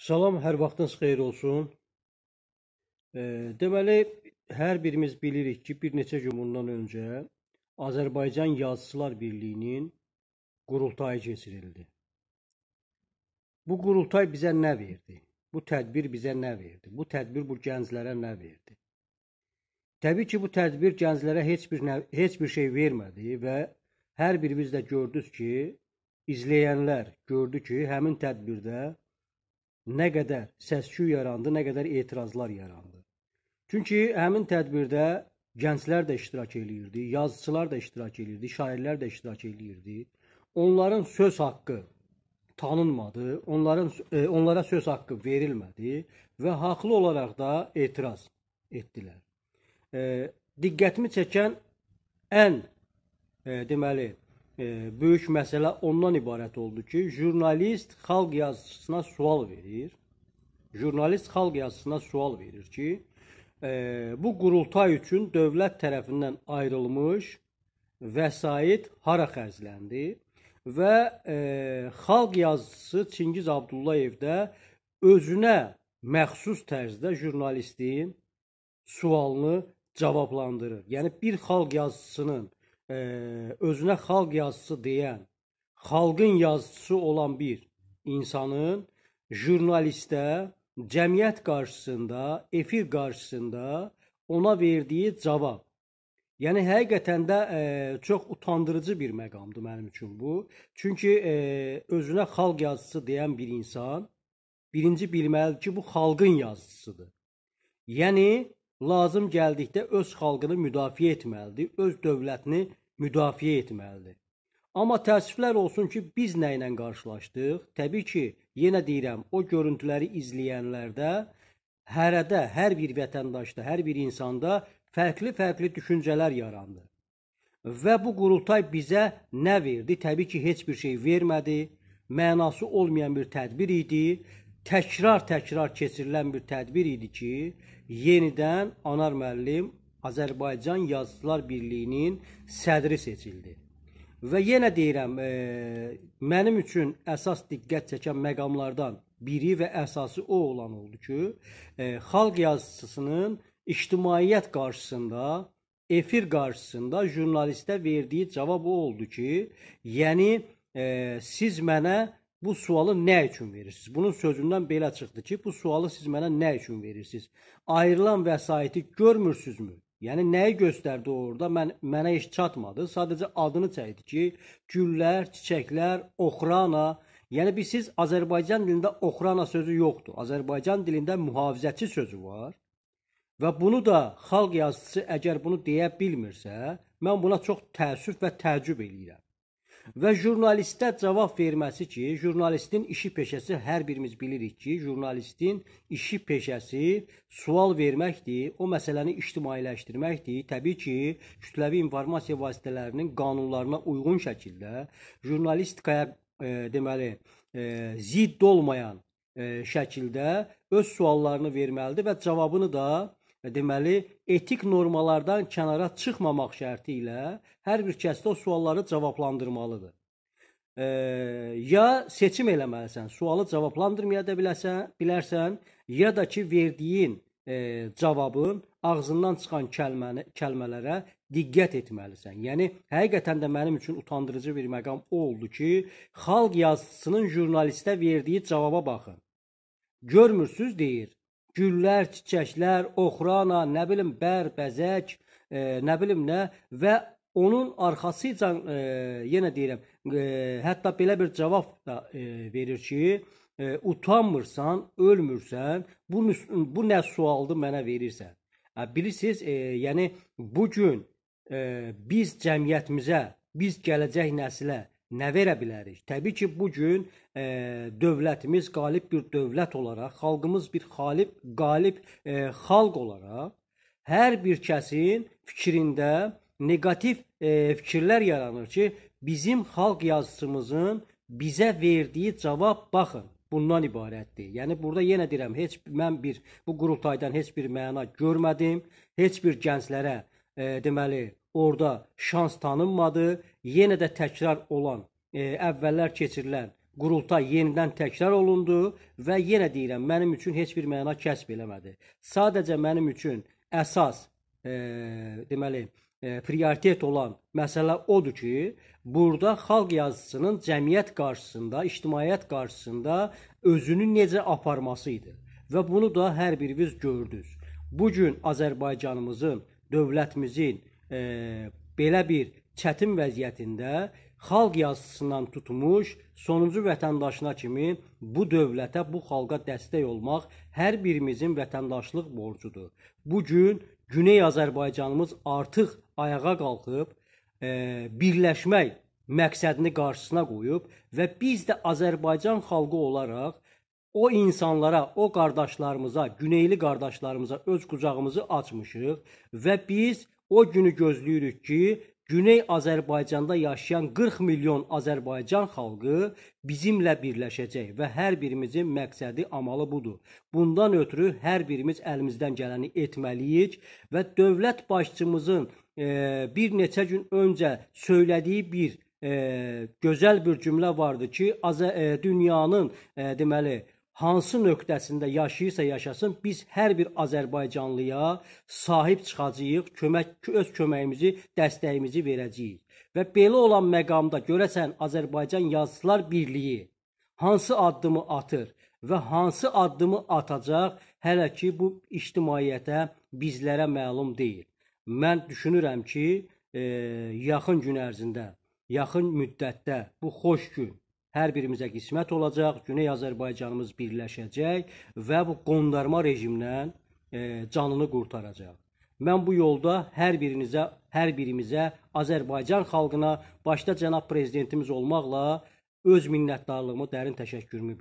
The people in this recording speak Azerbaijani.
Salam, hər vaxtınız xeyir olsun. E, deməli, hər birimiz bilirik ki, bir neçə gün bundan öncə Azərbaycan Yazıçılar Birliyinin qurultayı keçirildi. Bu qurultay bizə nə verdi? Bu tədbir bizə nə verdi? Bu tədbir bu gənclərə nə verdi? Təbii ki, bu tədbir gənclərə heç bir nə, heç bir şey vermədi və hər birimiz də gördük ki, izləyənlər gördü ki, həmin tədbirdə nə qədər səs-küy yarandı, nə qədər etirazlar yarandı. Çünki həmin tədbirdə gənclər də iştirak eləyirdi, yazıçılar da iştirak eləyirdi, şairlər də iştirak eləyirdi. Onların söz haqqı tanınmadı, onların e, onlara söz haqqı verilmədi və haqlı olaraq da etiraz etdilər. E, diqqətimi çəkən ən e, deməli, E, böyük məsələ ondan ibarət oldu ki, jurnalist xalq yazıçısına sual verir. Jurnalist xalq yazıçısına sual verir ki, e, bu qurultay üçün dövlət tərəfindən ayrılmış vəsait hara xərcləndi və e, xalq yazıçısı Çingiz Abdullayev də özünə məxsus tərzdə jurnalistin sualını cavablandırır. Yəni bir xalq yazıçısının e, özünə xalq yazısı deyən, xalqın yazıçısı olan bir insanın jurnalistə cəmiyyət qarşısında, efir qarşısında ona verdiyi cavab Yəni həqiqətən də e, çox utandırıcı bir məqamdır mənim üçün bu. Çünki e, özünə xalq yazısı deyən bir insan birinci bilməlidir ki, bu xalqın yazısıdır. Yəni lazım gəldikdə öz xalqını müdafiə etməlidir, öz dövlətini müdafiə etməlidir. Amma təəssüflər olsun ki, biz nə ilə qarşılaşdıq? Təbii ki, yenə deyirəm, o görüntüləri izləyənlərdə hərədə, hər bir vətəndaşda, hər bir insanda fərqli-fərqli düşüncələr yarandı. Və bu qurultay bizə nə verdi? Təbii ki, heç bir şey vermədi. Mənası olmayan bir tədbir idi. Təkrar-təkrar keçirilən bir tədbir idi ki, yenidən Anar müəllim Azərbaycan Yazıçılar Birliyinin sədri seçildi. Və yenə deyirəm, e, mənim üçün əsas diqqət çəkən məqamlardan biri və əsası o olan oldu ki, e, xalq yazıçısının ictimaiyyət qarşısında, efir qarşısında jurnalistə verdiyi cavab o oldu ki, yəni e, siz mənə bu sualı nə üçün verirsiniz? Bunun sözündən belə çıxdı ki, bu sualı siz mənə nə üçün verirsiniz? Ayrılan vəsaiti görmürsünüzmü? Yəni nəyi göstərdi orada? Mən mənə heç çatmadı. Sadəcə adını çəkdi ki, güllər, çiçəklər, oxrana. Yəni bilirsiz, Azərbaycan dilində oxrana sözü yoxdur. Azərbaycan dilində mühafizəçi sözü var. Və bunu da xalq yazıçısı əgər bunu deyə bilmirsə, mən buna çox təəssüf və təəccüb eləyirəm və jurnalistə cavab verməsi ki, jurnalistin işi peşəsi hər birimiz bilirik ki, jurnalistin işi peşəsi sual verməkdir, o məsələni ictimailəşdirməkdir. Təbii ki, kütləvi informasiya vasitələrinin qanunlarına uyğun şəkildə jurnalistikaya e, deməli e, zidd olmayan e, şəkildə öz suallarını verməlidir və cavabını da deməli etik normalardan kənara çıxmamaq şərti ilə hər bir kəsdə o sualları cavablandırmalıdır. E, ya seçim eləməlisən, sualı cavablandırmaya da biləsən, bilərsən, ya da ki verdiyin e, cavabın ağzından çıxan kəlməni kəlmələrə diqqət etməlisən. Yəni həqiqətən də mənim üçün utandırıcı bir məqam o oldu ki, xalq yazısının jurnalistə verdiyi cavaba baxın. Görmürsüz deyir güllər, çiçəklər, oxrana, nə bilim bər, bəzək, e, nə bilim nə və onun arxasıca e, yenə deyirəm, e, hətta belə bir cavab da e, verir ki, e, utanmırsan, ölmürsən, bu bu nə sualdı mənə verirsən. Hə, bilirsiniz, e, yəni bu gün e, biz cəmiyyətimizə, biz gələcək nəsilə nə verə bilərik? Təbii ki, bu gün e, dövlətimiz qalib bir dövlət olaraq, xalqımız bir xalib, qalib e, xalq olaraq hər bir kəsin fikrində neqativ e, fikirlər yaranır ki, bizim xalq yazıçımızın bizə verdiyi cavab baxın bundan ibarətdir. Yəni burada yenə deyirəm, heç mən bir bu qurultaydan heç bir məna görmədim. Heç bir gənclərə e, deməli Orda şans tanınmadı. Yenə də təkrar olan, e, əvvəllər keçirilən qurultay yenidən təkrar olundu və yenə deyirəm, mənim üçün heç bir məna kəsb eləmədi. Sadəcə mənim üçün əsas, e, deməli, e, prioritet olan məsələ odur ki, burada xalq yazıçısının cəmiyyət qarşısında, ictimaiyyət qarşısında özünü necə aparması idi və bunu da hər biriniz gördünüz. Bu gün Azərbaycanımızın, dövlətimizin e, belə bir çətin vəziyyətində xalq yazısından tutmuş sonuncu vətəndaşına kimi bu dövlətə, bu xalqa dəstək olmaq hər birimizin vətəndaşlıq borcudur. Bu gün Güney Azərbaycanımız artıq ayağa qalxıb e, birləşmək məqsədini qarşısına qoyub və biz də Azərbaycan xalqı olaraq o insanlara, o qardaşlarımıza, güneyli qardaşlarımıza öz qucağımızı açmışıq və biz O günü gözləyirik ki, Güney Azərbaycanda yaşayan 40 milyon Azərbaycan xalqı bizimlə birləşəcək və hər birimizin məqsədi amalı budur. Bundan ötürü hər birimiz əlimizdən gələni etməliyik və dövlət başçımızın e, bir neçə gün öncə söylədiyi bir e, gözəl bir cümlə vardı ki, az e, dünyanın e, deməli hansı nöqtəsində yaşayırsa yaşasın, biz hər bir Azərbaycanlıya sahib çıxacağıq, kömək öz köməyimizi, dəstəyimizi verəcəyik. Və belə olan məqamda görəsən Azərbaycan Yazıçılar Birliyi hansı addımı atır və hansı addımı atacaq, hələ ki bu ictimaiyyətə, bizlərə məlum deyil. Mən düşünürəm ki, e, yaxın gün ərzində, yaxın müddətdə bu xoş gün Hər birimizə qismət olacaq, Güney Azərbaycanımız birləşəcək və bu qondarma rejimdən e, canını qurtaracaq. Mən bu yolda hər birinizə, hər birimizə, Azərbaycan xalqına, başda cənab prezidentimiz olmaqla öz minnətdarlığımı, dərin təşəkkürümü bildirirəm.